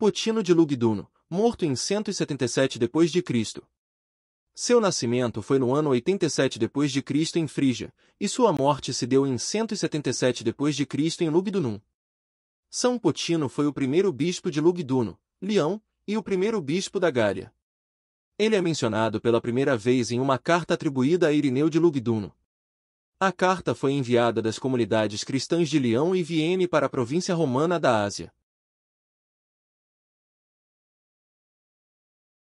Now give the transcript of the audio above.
Potino de Lugduno, morto em 177 d.C. Seu nascimento foi no ano 87 d.C. em Frígia, e sua morte se deu em 177 d.C. em Lugdunum. São Potino foi o primeiro bispo de Lugduno, Leão, e o primeiro bispo da Gália. Ele é mencionado pela primeira vez em uma carta atribuída a Irineu de Lugduno. A carta foi enviada das comunidades cristãs de Leão e Vienne para a província romana da Ásia.